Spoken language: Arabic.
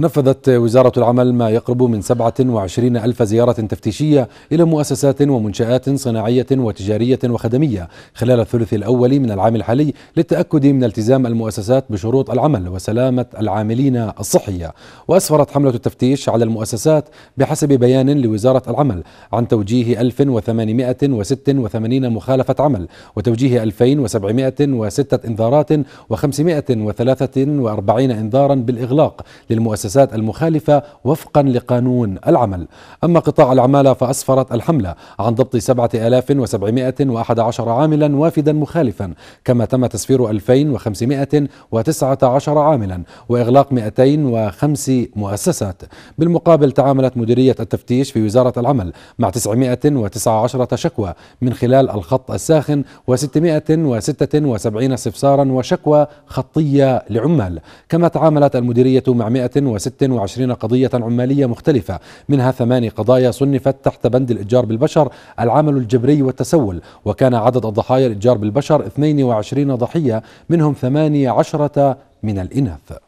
نفذت وزارة العمل ما يقرب من 27 ألف زيارة تفتيشية إلى مؤسسات ومنشآت صناعية وتجارية وخدمية خلال الثلث الأول من العام الحالي للتأكد من التزام المؤسسات بشروط العمل وسلامة العاملين الصحية وأسفرت حملة التفتيش على المؤسسات بحسب بيان لوزارة العمل عن توجيه 1886 مخالفة عمل وتوجيه 2706 إنذارات و543 إنذارا بالإغلاق للمؤسسات المؤسسات المخالفة وفقا لقانون العمل أما قطاع العمالة فأسفرت الحملة عن ضبط 7711 عاملا وافدا مخالفا كما تم تسفير 2519 عاملا وإغلاق 205 مؤسسات بالمقابل تعاملت مديرية التفتيش في وزارة العمل مع 919 شكوى من خلال الخط الساخن و676 استفسارا وشكوى خطية لعمال كما تعاملت المديرية مع 100 26 قضية عمالية مختلفة منها ثماني قضايا صنفت تحت بند الإتجار بالبشر العمل الجبري والتسول وكان عدد الضحايا الإتجار بالبشر 22 ضحية منهم 18 من الإناث